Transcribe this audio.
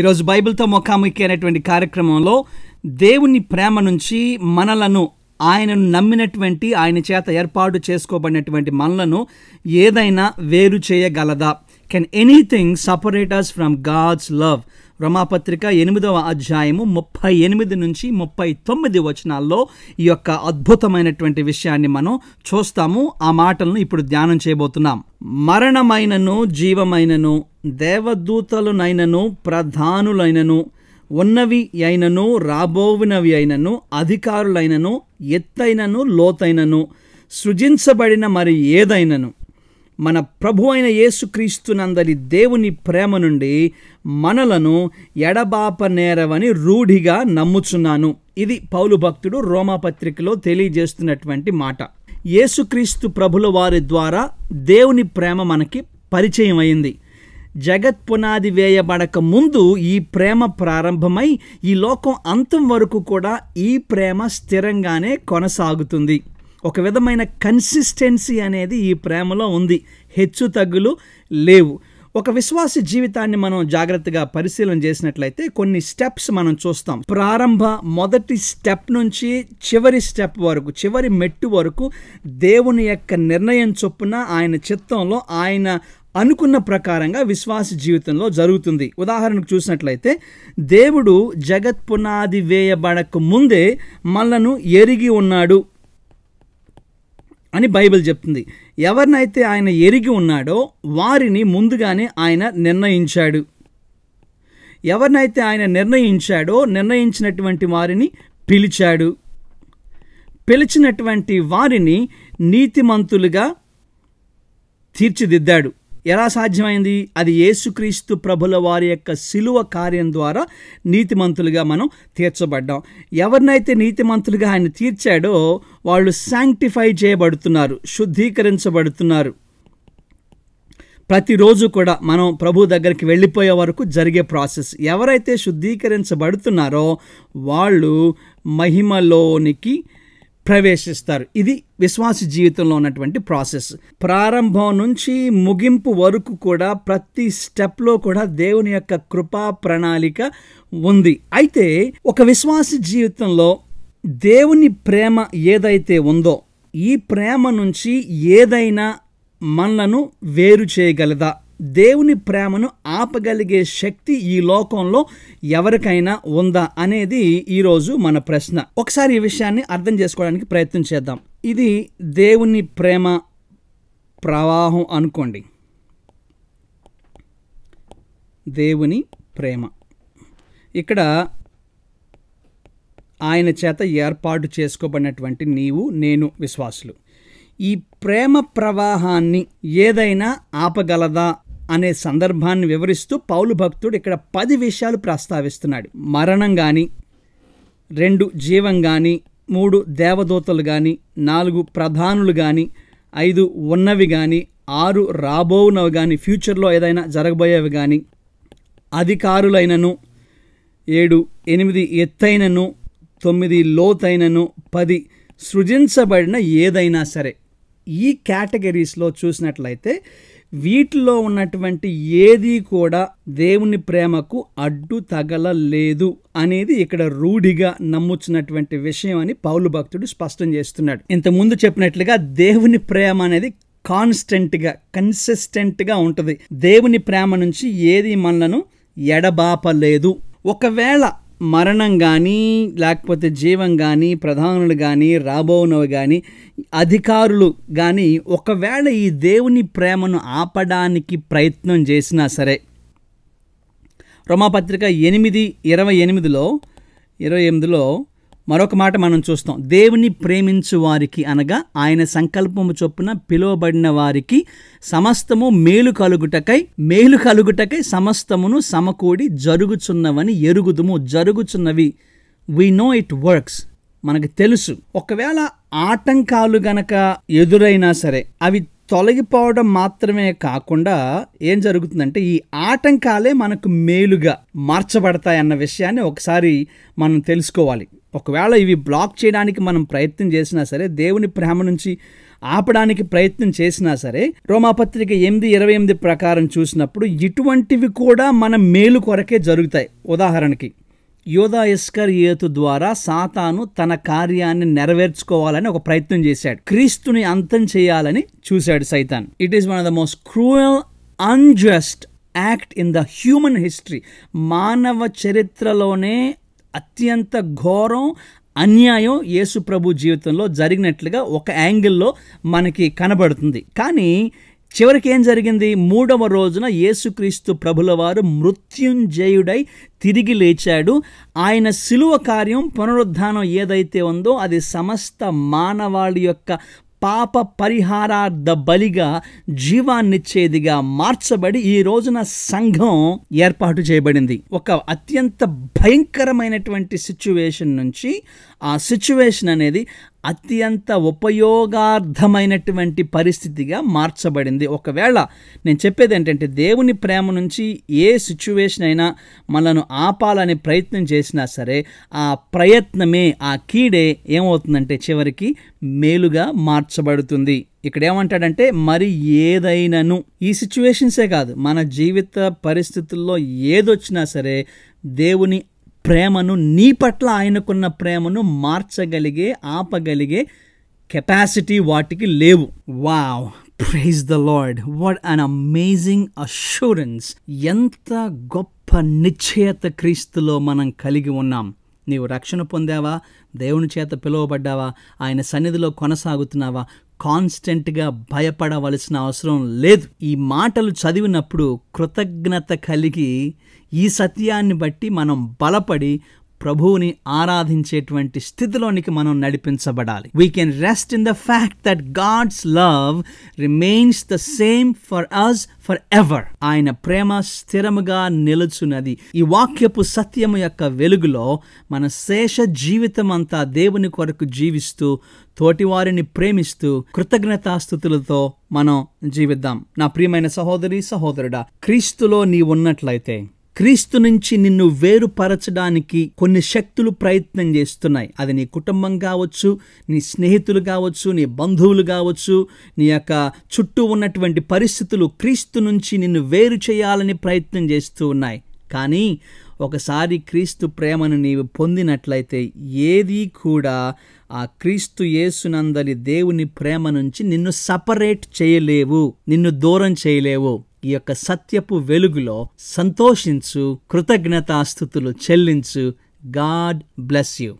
ఈరోజు బైబిల్తో ముఖాముఖి అనేటువంటి కార్యక్రమంలో దేవుని ప్రేమ నుంచి మనలను ఆయనను నమ్మినటువంటి ఆయన చేత ఏర్పాటు చేసుకోబడినటువంటి మనలను ఏదైనా వేరు చేయగలదా can anything separate us from God's love రమాపత్రిక ఎనిమిదవ అధ్యాయము ముప్పై ఎనిమిది నుంచి ముప్పై తొమ్మిది వచనాల్లో ఈ యొక్క అద్భుతమైనటువంటి విషయాన్ని మనం చూస్తాము ఆ మాటలను ఇప్పుడు ధ్యానం చేయబోతున్నాం మరణమైనను జీవమైనను దేవదూతలునైనను ప్రధానులైనను ఉన్నవి అయినను రాబోవినవి అయినను అధికారులైనను ఎత్తైనను లోతైనను సృజించబడిన మరి ఏదైనను మన ప్రభు అయిన యేసుక్రీస్తునందరి దేవుని ప్రేమ నుండి మనలను ఎడబాప నేరవని రూఢిగా నమ్ముచున్నాను ఇది పౌలు భక్తుడు రోమాపత్రికలో తెలియజేస్తున్నటువంటి మాట యేసుక్రీస్తు ప్రభుల వారి ద్వారా దేవుని ప్రేమ మనకి పరిచయం అయింది జగత్ పునాది వేయబడక ముందు ఈ ప్రేమ ప్రారంభమై ఈ లోకం అంతం వరకు కూడా ఈ ప్రేమ స్థిరంగానే కొనసాగుతుంది ఒక విధమైన కన్సిస్టెన్సీ అనేది ఈ ప్రేమలో ఉంది హెచ్చు తగ్గులు లేవు ఒక విశ్వాస జీవితాన్ని మనం జాగ్రత్తగా పరిశీలన చేసినట్లయితే కొన్ని స్టెప్స్ మనం చూస్తాం ప్రారంభ మొదటి స్టెప్ నుంచి చివరి స్టెప్ వరకు చివరి మెట్టు వరకు దేవుని యొక్క నిర్ణయం చొప్పున ఆయన చిత్తంలో ఆయన అనుకున్న ప్రకారంగా విశ్వాస జీవితంలో జరుగుతుంది ఉదాహరణకు చూసినట్లయితే దేవుడు జగత్ పునాది వేయబడక ముందే మనను ఎరిగి ఉన్నాడు అని బైబిల్ చెప్తుంది ఎవరినైతే ఆయన ఎరిగి ఉన్నాడో వారిని ముందుగానే ఆయన నిర్ణయించాడు ఎవరినైతే ఆయన నిర్ణయించాడో నిర్ణయించినటువంటి వారిని పిలిచాడు పిలిచినటువంటి వారిని నీతిమంతులుగా తీర్చిదిద్దాడు ఎలా సాధ్యమైంది అది యేసుక్రీస్తు ప్రభుల వారి యొక్క సిలువ కార్యం ద్వారా నీతిమంతులుగా మనం తీర్చబడ్డాం ఎవరినైతే నీతిమంతులుగా ఆయన తీర్చాడో వాళ్ళు శాంక్టిఫై చేయబడుతున్నారు శుద్ధీకరించబడుతున్నారు ప్రతిరోజు కూడా మనం ప్రభు దగ్గరికి వెళ్ళిపోయే వరకు జరిగే ప్రాసెస్ ఎవరైతే శుద్ధీకరించబడుతున్నారో వాళ్ళు మహిమలోనికి ప్రవేశిస్తారు ఇది విశ్వాస జీవితంలో ఉన్నటువంటి ప్రాసెస్ ప్రారంభం నుంచి ముగింపు వరకు కూడా ప్రతి స్టెప్లో కూడా దేవుని యొక్క కృపా ప్రణాళిక ఉంది అయితే ఒక విశ్వాస జీవితంలో దేవుని ప్రేమ ఏదైతే ఉందో ఈ ప్రేమ నుంచి ఏదైనా మనలను వేరు చేయగలదా దేవుని ప్రేమను ఆపగలిగే శక్తి ఈ లోకంలో ఎవరికైనా ఉందా అనేది ఈరోజు మన ప్రశ్న ఒకసారి ఈ విషయాన్ని అర్థం చేసుకోవడానికి ప్రయత్నం చేద్దాం ఇది దేవుని ప్రేమ ప్రవాహం అనుకోండి దేవుని ప్రేమ ఇక్కడ ఆయన చేత ఏర్పాటు చేసుకోబడినటువంటి నీవు నేను విశ్వాసులు ఈ ప్రేమ ప్రవాహాన్ని ఏదైనా ఆపగలదా అనే సందర్భాన్ని వివరిస్తూ పౌలు భక్తుడు ఇక్కడ పది విషయాలు ప్రస్తావిస్తున్నాడు మరణం కానీ రెండు జీవం కానీ మూడు దేవదూతలు కానీ నాలుగు ప్రధానులు కానీ ఐదు ఉన్నవి కానీ ఆరు రాబోవునవి కానీ ఫ్యూచర్లో ఏదైనా జరగబోయేవి కానీ అధికారులైనను ఏడు ఎనిమిది ఎత్తైనను తొమ్మిది లోతైనను పది సృజించబడిన ఏదైనా సరే ఈ కేటగిరీస్లో చూసినట్లయితే వీటిలో ఉన్నటువంటి ఏది కూడా దేవుని ప్రేమకు అడ్డు తగలలేదు అనేది ఇక్కడ రూఢిగా నమ్ముచ్చినటువంటి విషయం అని పౌలు భక్తుడు స్పష్టం చేస్తున్నాడు ఇంతకుముందు చెప్పినట్లుగా దేవుని ప్రేమ అనేది కాన్స్టెంట్గా కన్సిస్టెంట్గా ఉంటుంది దేవుని ప్రేమ నుంచి ఏది మనలను ఎడబాపలేదు ఒకవేళ మరణం కానీ లేకపోతే జీవం కానీ ప్రధానులు కానీ రాబోనవి కానీ అధికారులు కానీ ఒకవేళ ఈ దేవుని ప్రేమను ఆపడానికి ప్రయత్నం చేసినా సరే రోమాపత్రిక ఎనిమిది ఇరవై ఎనిమిదిలో ఇరవై ఎనిమిదిలో మరొక మాట మనం చూస్తాం దేవుని ప్రేమించు వారికి అనగా ఆయన సంకల్పము చొప్పున పిలువబడిన వారికి సమస్తము మేలు కలుగుటకై మేలు కలుగుటకై సమస్తమును సమకూడి జరుగుచున్నవని ఎరుగుదుము జరుగుచున్నవి వీ నో ఇట్ వర్క్స్ మనకు తెలుసు ఒకవేళ ఆటంకాలు గనక ఎదురైనా సరే అవి తొలగిపోవడం మాత్రమే కాకుండా ఏం జరుగుతుందంటే ఈ ఆటంకాలే మనకు మేలుగా మార్చబడతాయన్న విషయాన్ని ఒకసారి మనం తెలుసుకోవాలి ఒకవేళ ఇవి బ్లాక్ చేయడానికి మనం ప్రయత్నం చేసినా సరే దేవుని ప్రేమ నుంచి ఆపడానికి ప్రయత్నం చేసినా సరే రోమాపత్రిక ఎనిమిది ఇరవై ఎనిమిది ప్రకారం చూసినప్పుడు ఇటువంటివి కూడా మన మేలు కొరకే జరుగుతాయి ఉదాహరణకి యోధా యేతు ద్వారా సాతాను తన కార్యాన్ని నెరవేర్చుకోవాలని ఒక ప్రయత్నం చేశాడు క్రీస్తుని అంతం చేయాలని చూశాడు సైతాన్ it is one of the most cruel unjust act in the human history మానవ చరిత్రలోనే అత్యంత ఘోరం అన్యాయం యేసు ప్రభు జీవితంలో జరిగినట్లుగా ఒక యాంగిల్లో మనకి కనబడుతుంది కానీ చివరికి ఏం జరిగింది మూడవ రోజున యేసుక్రీస్తు ప్రభుల వారు మృత్యుంజయుడై తిరిగి లేచాడు ఆయన సిలువ కార్యం పునరుద్ధానం ఏదైతే ఉందో అది సమస్త మానవాళి యొక్క పాప పరిహారార్థ బలిగా జీవాన్నిచ్చేదిగా మార్చబడి ఈ రోజున సంఘం ఏర్పాటు చేయబడింది ఒక అత్యంత భయంకరమైనటువంటి సిచ్యువేషన్ నుంచి ఆ సిచ్యువేషన్ అనేది అత్యంత ఉపయోగార్థమైనటువంటి పరిస్థితిగా మార్చబడింది ఒకవేళ నేను చెప్పేది ఏంటంటే దేవుని ప్రేమ నుంచి ఏ సిచ్యువేషన్ అయినా మనను ఆపాలని ప్రయత్నం చేసినా సరే ఆ ప్రయత్నమే ఆ కీడే ఏమవుతుందంటే చివరికి మేలుగా మార్చబడుతుంది ఇక్కడ ఏమంటాడంటే మరి ఏదైనాను ఈ సిచ్యువేషన్సే కాదు మన జీవిత పరిస్థితుల్లో ఏదొచ్చినా సరే దేవుని ప్రేమను నీ పట్ల ఆయనకున్న ప్రేమను మార్చగలిగే ఆపగలిగే కెపాసిటీ వాటికి లేవు wow praise the Lord what an amazing assurance ఎంత గొప్ప నిశ్చయత క్రీస్తులో మనం కలిగి ఉన్నాం నీవు రక్షణ పొందావా దేవుని చేత పిలువబడ్డావా ఆయన సన్నిధిలో కొనసాగుతున్నావా కాన్స్టెంట్గా భయపడవలసిన అవసరం లేదు ఈ మాటలు చదివినప్పుడు కృతజ్ఞత కలిగి ఈ సత్యాన్ని బట్టి మనం బలపడి ప్రభువుని ఆరాధించేటువంటి స్థితిలోనికి మనం నడిపించబడాలి we can rest in the fact that God's love remains the same for us forever ఆయన ప్రేమ స్థిరముగా నిలుచున్నది ఈ వాక్యపు సత్యము యొక్క వెలుగులో మన శేష జీవితం అంతా దేవుని కొరకు జీవిస్తూ తోటివారిని ప్రేమిస్తూ కృతజ్ఞతాస్థుతులతో మనం జీవిద్దాం నా ప్రియమైన సహోదరి సహోదరుడా క్రీస్తులో ఉన్నట్లయితే క్రీస్తు నుంచి నిన్ను వేరుపరచడానికి కొన్ని శక్తులు ప్రయత్నం చేస్తున్నాయి అది నీ కుటుంబం కావచ్చు నీ స్నేహితులు కావచ్చు నీ బంధువులు కావచ్చు నీ యొక్క చుట్టూ ఉన్నటువంటి పరిస్థితులు క్రీస్తు నుంచి నిన్ను వేరు చేయాలని ప్రయత్నం చేస్తూ ఉన్నాయి కానీ ఒకసారి క్రీస్తు ప్రేమను నీవు పొందినట్లయితే ఏది కూడా ఆ క్రీస్తు యేసునందలి దేవుని ప్రేమ నుంచి నిన్ను సపరేట్ చేయలేవు నిన్ను దూరం చేయలేవు ఈ యొక్క సత్యపు వెలుగులో సంతోషించు కృతజ్ఞతాస్థుతులు చెల్లించు గాడ్ బ్లెస్ యూ